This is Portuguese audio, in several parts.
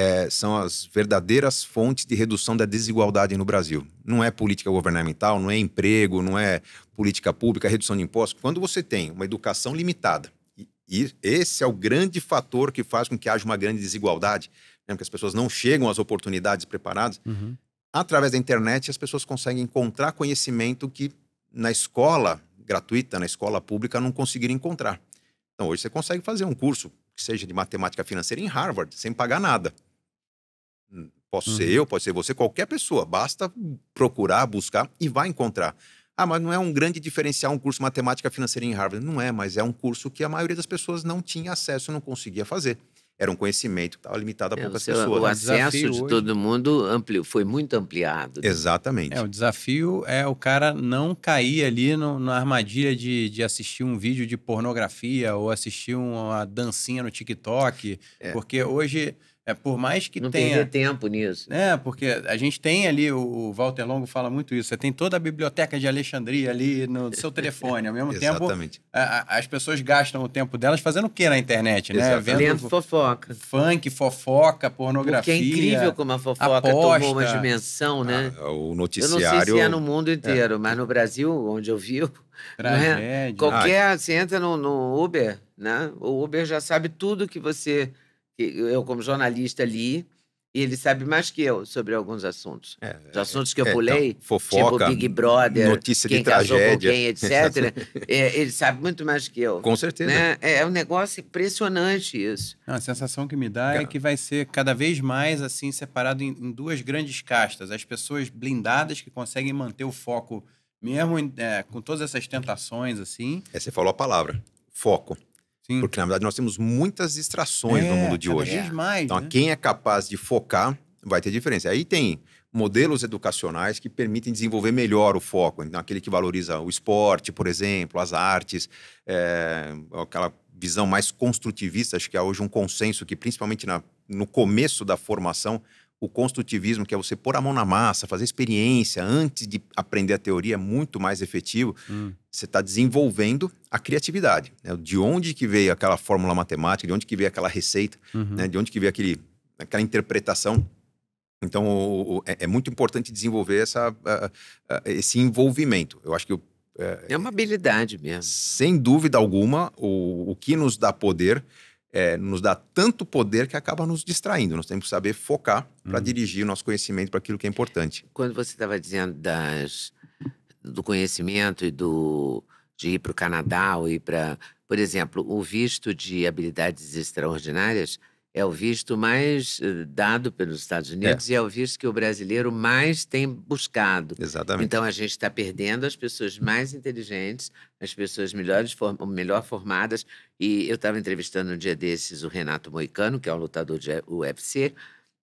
é, são as verdadeiras fontes de redução da desigualdade no Brasil. Não é política governamental, não é emprego, não é política pública, é redução de impostos. Quando você tem uma educação limitada, e esse é o grande fator que faz com que haja uma grande desigualdade, né? porque as pessoas não chegam às oportunidades preparadas. Uhum. Através da internet, as pessoas conseguem encontrar conhecimento que na escola gratuita, na escola pública, não conseguiram encontrar. Então, hoje você consegue fazer um curso que seja de matemática financeira em Harvard, sem pagar nada. Posso uhum. ser eu, pode ser você, qualquer pessoa. Basta procurar, buscar e vai encontrar. Ah, mas não é um grande diferencial um curso matemática financeira em Harvard. Não é, mas é um curso que a maioria das pessoas não tinha acesso, não conseguia fazer. Era um conhecimento que estava limitado a é, poucas seu, pessoas. O né? acesso o de hoje... todo mundo ampliou foi muito ampliado. Né? Exatamente. É, o desafio é o cara não cair ali no, na armadilha de, de assistir um vídeo de pornografia ou assistir uma dancinha no TikTok. É. Porque hoje é, por mais que não tenha... Não perder tempo nisso. É, porque a gente tem ali, o Walter Longo fala muito isso, você tem toda a biblioteca de Alexandria ali no seu telefone. Ao mesmo tempo, a, as pessoas gastam o tempo delas fazendo o que na internet, né? Exatamente. Vendo Lendo fofoca. Funk, fofoca, pornografia. Porque é incrível como a fofoca aposta. tomou uma dimensão, né? Ah, é o noticiário... Eu não sei se é no mundo é. inteiro, é. mas no Brasil, onde eu vivo... É? Tragédia. É? Qualquer... Ah. Você entra no, no Uber, né? O Uber já sabe tudo que você eu como jornalista li, e ele sabe mais que eu sobre alguns assuntos. É, Os assuntos que eu é, então, pulei, então, fofoca, tipo Big Brother, notícia quem de tragédia, quem, etc. é, ele sabe muito mais que eu. Com certeza. Né? É, é um negócio impressionante isso. Não, a sensação que me dá é que vai ser cada vez mais assim separado em, em duas grandes castas: as pessoas blindadas que conseguem manter o foco mesmo é, com todas essas tentações assim. É, você falou a palavra, foco. Sim. Porque, na verdade, nós temos muitas distrações é, no mundo de hoje. mais, então, né? quem é capaz de focar vai ter diferença. Aí tem modelos educacionais que permitem desenvolver melhor o foco. Então, aquele que valoriza o esporte, por exemplo, as artes, é, aquela visão mais construtivista, acho que há hoje um consenso que, principalmente na, no começo da formação, o construtivismo, que é você pôr a mão na massa, fazer experiência antes de aprender a teoria, é muito mais efetivo. Hum. Você está desenvolvendo a criatividade. Né? De onde que veio aquela fórmula matemática, de onde que veio aquela receita, uhum. né? de onde que veio aquele, aquela interpretação. Então, o, o, é, é, muito importante desenvolver essa, a, a, esse envolvimento. Eu acho que... O, é, é uma habilidade mesmo. Sem dúvida alguma, o, o que nos dá poder é, nos dá tanto poder que acaba nos distraindo. Nós temos que saber focar para uhum. dirigir o nosso conhecimento para aquilo que é importante. Quando você estava dizendo das, do conhecimento e do de ir para o Canadá ou ir para, por exemplo, o visto de habilidades extraordinárias é o visto mais eh, dado pelos Estados é. Unidos é. e é o visto que o brasileiro mais tem buscado. Exatamente. Então a gente está perdendo as pessoas mais inteligentes, as pessoas melhores, melhor formadas. E eu estava entrevistando um dia desses o Renato Moicano, que é um lutador de UFC,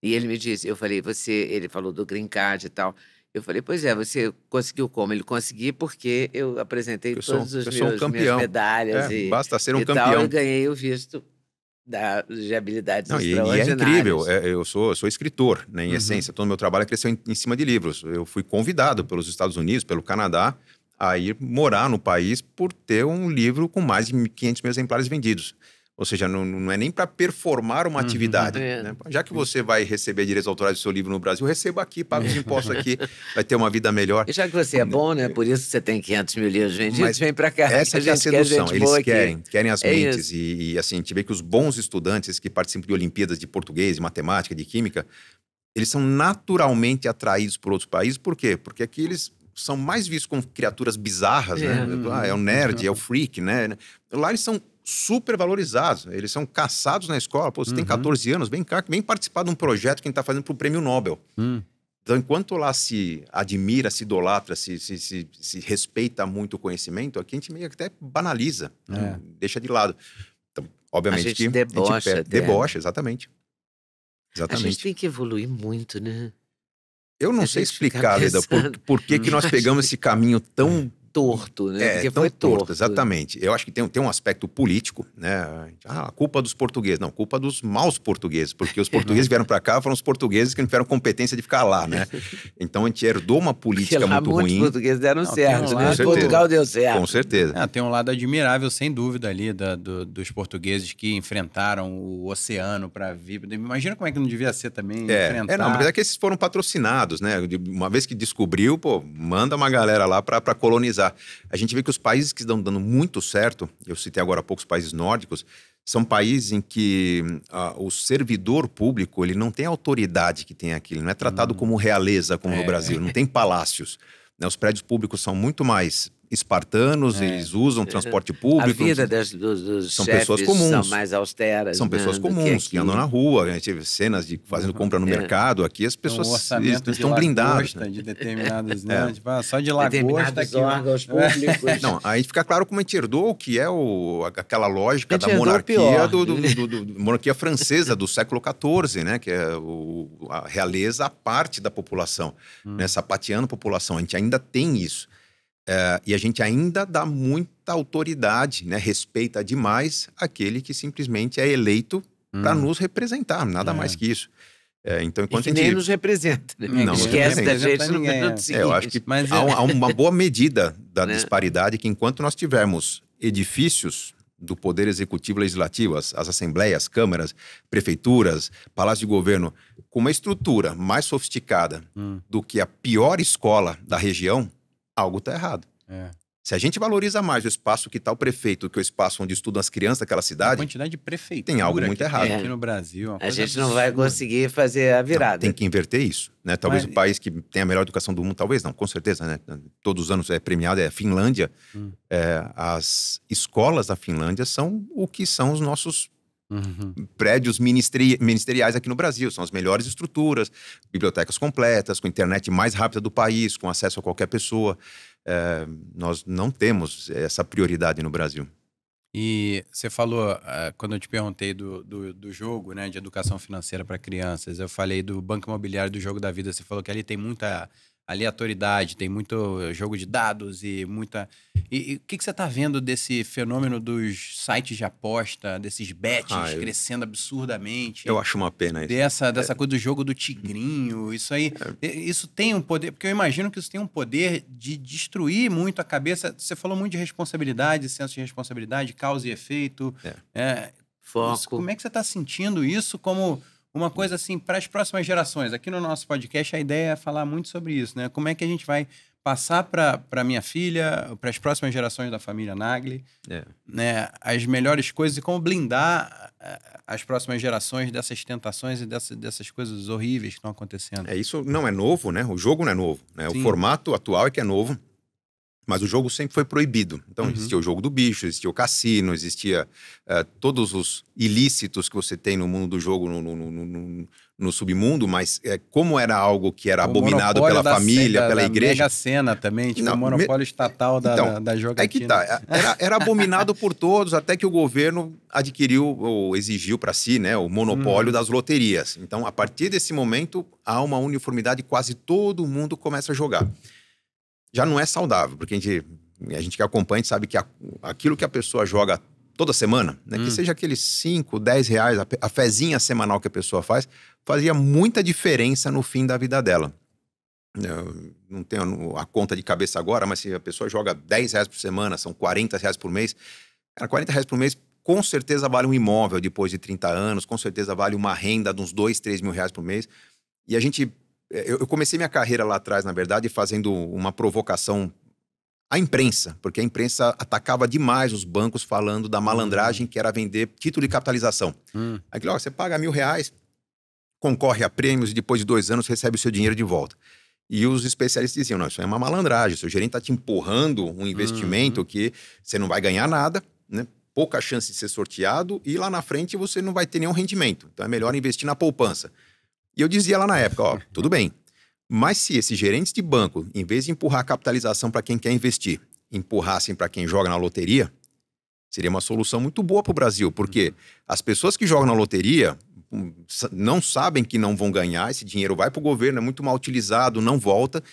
e ele me disse, eu falei, você, ele falou do green card e tal. Eu falei, pois é, você conseguiu como? Ele conseguiu porque eu apresentei eu sou, todos os eu meus, um campeão. minhas medalhas é, e basta ser um e campeão. Tal, eu ganhei o visto da, de habilidades Não, e, e, é incrível, é, eu sou, sou escritor, né, em uhum. essência. Todo o meu trabalho cresceu em, em, cima de livros. Eu fui convidado pelos Estados Unidos, pelo Canadá, a ir morar no país por ter um livro com mais de 500 mil exemplares vendidos. Ou seja, não, não é nem para performar uma uhum, atividade. É. Né? Já que você vai receber direitos autorais do seu livro no Brasil, receba aqui, paga os impostos aqui, vai ter uma vida melhor. E já que você é né? bom, né? Por isso você tem 500 mil livros vendidos, Mas vem para cá. Essa que é a sedução. Quer Eles querem, aqui. querem as é mentes. E, e, assim, a gente vê que os bons estudantes que participam de Olimpíadas de português, de matemática, de química, eles são naturalmente atraídos por outros países. Por quê? Porque aqui eles são mais vistos como criaturas bizarras, né? é. né? Ah, é o nerd, é o freak, né? Lá eles são supervalorizados. Eles são caçados na escola. Pô, você uhum. tem 14 anos, vem cá, vem participar de um projeto que a gente está fazendo para o Prêmio Nobel. Uhum. Então, enquanto lá se admira, se idolatra, se, se, se, se, respeita muito o conhecimento, aqui a gente meio que até banaliza, né? é. né? deixa de lado. Então, obviamente a gente que debocha, a gente perde, né? debocha, exatamente. exatamente. A gente tem que evoluir muito, né? Eu não a sei explicar, Leda, por, por que, que nós pegamos esse caminho tão é torto, né? É, Porque foi torto, torto. Exatamente. Eu acho que tem, tem um aspecto político, né? Ah, culpa dos portugueses. Não, culpa dos maus portugueses, porque os portugueses vieram para cá, foram os portugueses que não tiveram competência de ficar lá, né? Então a gente herdou uma política muito ruim. Os portugueses deram não, certo, um né? lado, Portugal deu certo. Com certeza. É, tem um lado admirável, sem dúvida, ali da, do, dos portugueses que enfrentaram o oceano para vir. Imagina como é que não devia ser também é, enfrentar. É, não, mas é que esses foram patrocinados, né? Uma vez que descobriu, pô, manda uma galera lá para colonizar mudar. A gente vê que os países que estão dando muito certo, eu citei agora há pouco os países nórdicos, são países em que uh, o servidor público ele não tem a autoridade que tem aqui, ele não é tratado hum. como realeza, como é, no Brasil, não tem palácios. Né? Os prédios públicos são muito mais espartanos, é. eles usam é. transporte público. A vida das, dos, dos são pessoas comuns. São mais austeras. São pessoas né? comuns que, que, andam né? na rua. A gente teve cenas de fazendo uhum. compra no é. mercado. Aqui as então, pessoas então, estão de blindadas. Né? De determinados, é. né? É. Tipo, ah, só de lagosta aqui. órgãos é. públicos. Não, aí fica claro como a gente herdou o que é o, aquela lógica da monarquia, do, do, do, do, monarquia francesa do século XIV, né? Que é o, a realeza parte da população, hum. né? sapateando a população. A gente ainda tem isso. É, e a gente ainda dá muita autoridade, né? respeita demais aquele que simplesmente é eleito hum. para nos representar, nada é. mais que isso. É, então, enquanto e que gente... nem nos representa. Né? Não, esquece da gente no minuto é. é, seguinte. eu acho que Mas... há, é. há, uma boa medida da disparidade que enquanto nós tivermos edifícios do Poder Executivo Legislativo, as, as assembleias, câmaras, prefeituras, palácio de governo, com uma estrutura mais sofisticada hum. do que a pior escola da região, algo está errado. É. Se a gente valoriza mais o espaço que está o prefeito do que o espaço onde estudam as crianças daquela cidade. A quantidade de prefeitos. Tem algo muito errado. Aqui no Brasil. A gente não vai conseguir fazer a virada. Não, tem que inverter isso. Né? Talvez Mas... o país que tem a melhor educação do mundo, talvez não, com certeza, né? Todos os anos é premiado, é a Finlândia. Hum. É, as escolas da Finlândia são o que são os nossos Uhum. Prédios ministeri ministeriais aqui no Brasil são as melhores estruturas, bibliotecas completas, com internet mais rápida do país, com acesso a qualquer pessoa. É, nós não temos essa prioridade no Brasil. E você falou, eh, quando eu te perguntei do, do, do jogo, né, de educação financeira para crianças, eu falei do Banco Imobiliário do Jogo da Vida, você falou que ali tem muita aleatoriedade, tem muito jogo de dados e muita. E, o que, que você está vendo desse fenômeno dos sites de aposta, desses bets ah, eu... crescendo absurdamente? Eu acho uma pena isso. Dessa, dessa é... coisa do jogo do tigrinho, isso aí. É... Isso tem um poder, porque eu imagino que isso tem um poder de destruir muito a cabeça. Você falou muito de responsabilidade, senso de responsabilidade, causa e efeito. É. é Foco. Isso, como é que você está sentindo isso como uma coisa assim para as próximas gerações. Aqui no nosso podcast a ideia é falar muito sobre isso, né? Como é que a gente vai passar para minha filha, para as próximas gerações da família Nagli, é. né, as melhores coisas e como blindar eh, as próximas gerações dessas tentações e dessas, dessas coisas horríveis que estão acontecendo. É isso não é novo, né? O jogo não é novo, né? O formato atual é que é novo. Mas o jogo sempre foi proibido. Então, uhum. existia o jogo do bicho, existia o cassino, existia uh, todos os ilícitos que você tem no mundo do jogo, no, no, no, no submundo, mas é, como era algo que era o abominado pela família, da, pela da igreja. Mega cena também, tipo Não, o monopólio me... estatal da, então, da, da jogatina. É que tá. É, era, era abominado por todos, até que o governo adquiriu ou exigiu para si né, o monopólio hum. das loterias. Então, a partir desse momento, há uma uniformidade, quase todo mundo começa a jogar já não é saudável, porque a gente, a gente que acompanha a gente sabe que a, aquilo que a pessoa joga toda semana, né, hum. que seja aqueles 5, 10 reais, a, a fezinha semanal que a pessoa faz, fazia muita diferença no fim da vida dela. Eu não tenho a conta de cabeça agora, mas se a pessoa joga 10 reais por semana, são 40 reais por mês, cara, 40 reais por mês com certeza vale um imóvel depois de 30 anos, com certeza vale uma renda de uns 2, 3 mil reais por mês. E a gente é, eu comecei minha carreira lá atrás, na verdade, fazendo uma provocação à imprensa, porque a imprensa atacava demais os bancos falando da malandragem hum. que era vender título de capitalização. Hum. Aquilo, ó, você paga mil reais, concorre a prêmios e depois de dois anos recebe o seu dinheiro de volta. E os especialistas diziam: não, isso é uma malandragem, seu gerente está te empurrando um investimento hum. que você não vai ganhar nada, né? pouca chance de ser sorteado e lá na frente você não vai ter nenhum rendimento. Então é melhor investir na poupança. E eu dizia lá na época, ó, tudo bem. Mas se esses gerentes de banco, em vez de empurrar a capitalização para quem quer investir, empurrassem para quem joga na loteria, seria uma solução muito boa para o Brasil, porque uhum. as pessoas que jogam na loteria hum, não sabem que não vão ganhar, esse dinheiro vai para o governo, é muito mal utilizado, não volta.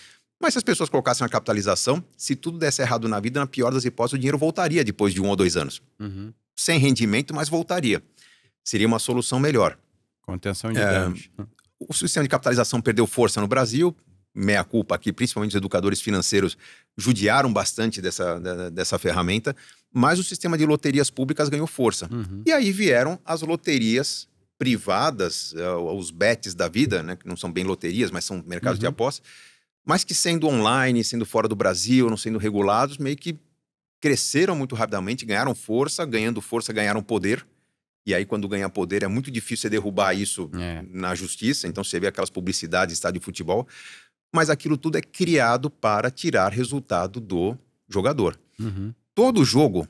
Mas se as pessoas colocassem a capitalização, se tudo desse errado na vida, na pior das hipóteses, o dinheiro voltaria depois de um ou dois anos. Uhum. Sem rendimento, mas voltaria. Seria uma solução melhor. Contenção de é, danos o sistema de capitalização perdeu força no Brasil, meia culpa aqui, principalmente os educadores financeiros judiaram bastante dessa, dessa ferramenta, mas o sistema de loterias públicas ganhou força. Uhum. E aí vieram as loterias privadas, eh, os bets da vida, né, que não são bem loterias, mas são mercados uhum. de apostas, mas que sendo online, sendo fora do Brasil, não sendo regulados, meio que cresceram muito rapidamente, ganharam força, ganhando força, ganharam poder. E aí, quando ganha poder, é muito difícil você derrubar isso é. na justiça. Então, você vê aquelas publicidades, estádio de futebol. Mas aquilo tudo é criado para tirar resultado do jogador. Uhum. Todo jogo,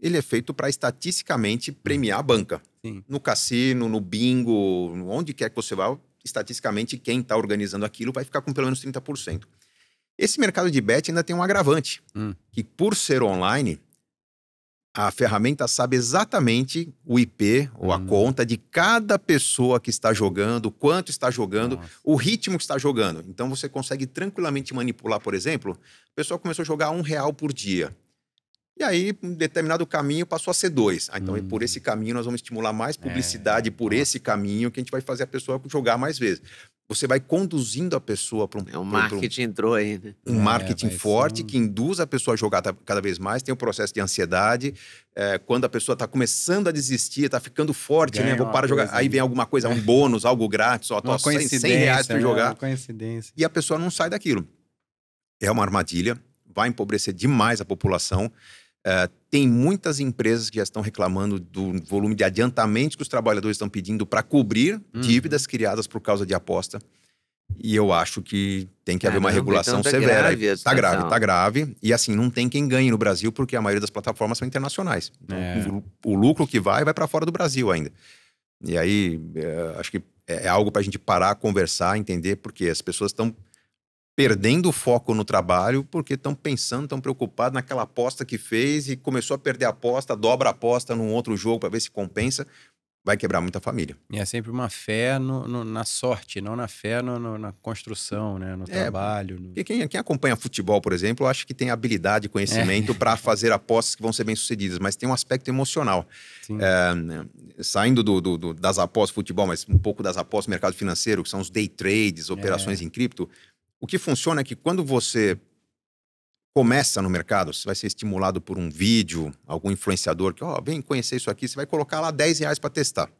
ele é feito para estatisticamente uhum. premiar a banca. Sim. No cassino, no bingo, onde quer que você vá, estatisticamente, quem está organizando aquilo vai ficar com pelo menos 30%. Esse mercado de bet ainda tem um agravante, hum. que por ser online, a ferramenta sabe exatamente o IP ou a hum. conta de cada pessoa que está jogando, quanto está jogando, Nossa. o ritmo que está jogando. Então você consegue tranquilamente manipular, por exemplo, a pessoa começou a jogar um real por dia. E aí, um determinado caminho passou a ser dois. Ah, então, hum. por esse hum. caminho, nós vamos estimular mais é, publicidade é. por esse caminho que a gente vai fazer a pessoa jogar mais vezes. Você vai conduzindo a pessoa para um. É, o marketing um, entrou aí, né? Um é, marketing forte ser... que induz a pessoa a jogar cada vez mais. Tem o um processo de ansiedade. É, quando a pessoa está começando a desistir, está ficando forte, né? Ganha né? Vou parar de jogar. Aí vem né? alguma coisa, um bônus, algo grátis, ó, tô 100, 100 reais para jogar. Né? coincidência. E a pessoa não sai daquilo. É uma armadilha, vai empobrecer demais a população. É, tem muitas empresas que já estão reclamando do volume de adiantamentos que os trabalhadores estão pedindo para cobrir uhum. dívidas criadas por causa de aposta. E eu acho que tem que haver uma então regulação tá severa. Grave tá grave, tá grave. E assim, não tem quem ganhe no Brasil, porque a maioria das plataformas são internacionais. Então, é. o, o, lucro que vai, vai para fora do Brasil ainda. E aí, é, acho que é, é algo para a gente parar, conversar, entender, porque as pessoas estão perdendo o foco no trabalho porque estão pensando, estão preocupados naquela aposta que fez e começou a perder a aposta, dobra a aposta num outro jogo para ver se compensa. Vai quebrar muita família. E é sempre uma fé no, no, na sorte, não na fé no, na construção, né? no é, trabalho. E quem, quem, acompanha futebol, por exemplo, acho que tem habilidade, conhecimento é. para fazer apostas que vão ser bem-sucedidas, mas tem um aspecto emocional. É, saindo do, do, do, das apostas futebol, mas um pouco das apostas mercado financeiro, que são os day trades, operações é. em cripto, o que funciona é que quando você começa no mercado, você vai ser estimulado por um vídeo, algum influenciador que, ó, oh, vem conhecer isso aqui, você vai colocar lá 10 reais para testar.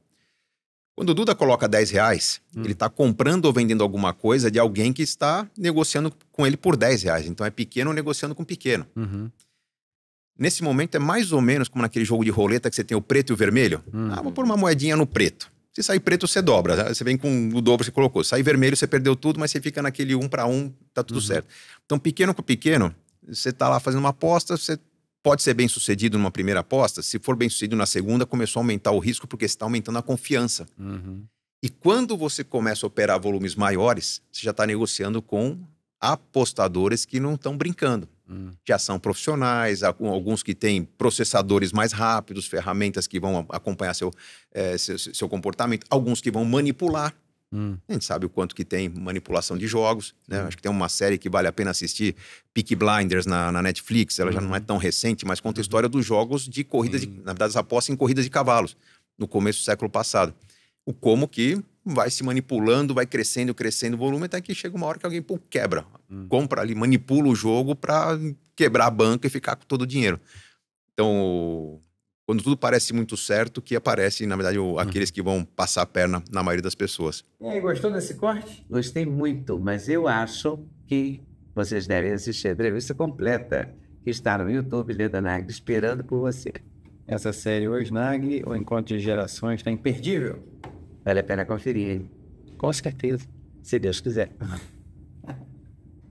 Quando o Duda coloca 10 reais, hum. ele está comprando ou vendendo alguma coisa de alguém que está negociando com ele por 10 reais. Então é pequeno negociando com pequeno. Uhum. Nesse momento é mais ou menos como naquele jogo de roleta que você tem o preto e o vermelho. Uhum. Ah, vou pôr uma moedinha no preto. Se sair preto, você dobra. Tá? Você vem com o dobro que você colocou. Se sair vermelho, você perdeu tudo, mas você fica naquele um para um, tá tudo uhum. certo. Então, pequeno com pequeno, você tá lá fazendo uma aposta, você pode ser bem sucedido numa primeira aposta. Se for bem sucedido na segunda, começou a aumentar o risco porque você está aumentando a confiança. Uhum. E quando você começa a operar volumes maiores, você já está negociando com apostadores que não estão brincando. Hum. Já são profissionais, alguns que têm processadores mais rápidos, ferramentas que vão acompanhar seu, é, seu, seu, comportamento, alguns que vão manipular. Hum. A gente sabe o quanto que tem manipulação de jogos. Né? Acho que tem uma série que vale a pena assistir, Peak Blinders, na, na Netflix. Ela já não é uhum. tão recente, mas conta a uhum. história dos jogos de corridas, de, na verdade, as apostas em corridas de cavalos, no começo do século passado. O como que vai se manipulando, vai crescendo, crescendo o volume, até que chega uma hora que alguém pô, quebra, hum. compra ali, manipula o jogo para quebrar a banca e ficar com todo o dinheiro. Então, quando tudo parece muito certo, que aparece, na verdade, o, hum. aqueles que vão passar a perna na maioria das pessoas. E aí, gostou desse corte? Gostei muito, mas eu acho que vocês devem assistir a entrevista completa que está no YouTube, Leda Nagli, esperando por você. Essa série Hoje Nagli, o Encontro de Gerações, está imperdível. Vale a pena conferir. Com certeza. Se Deus quiser.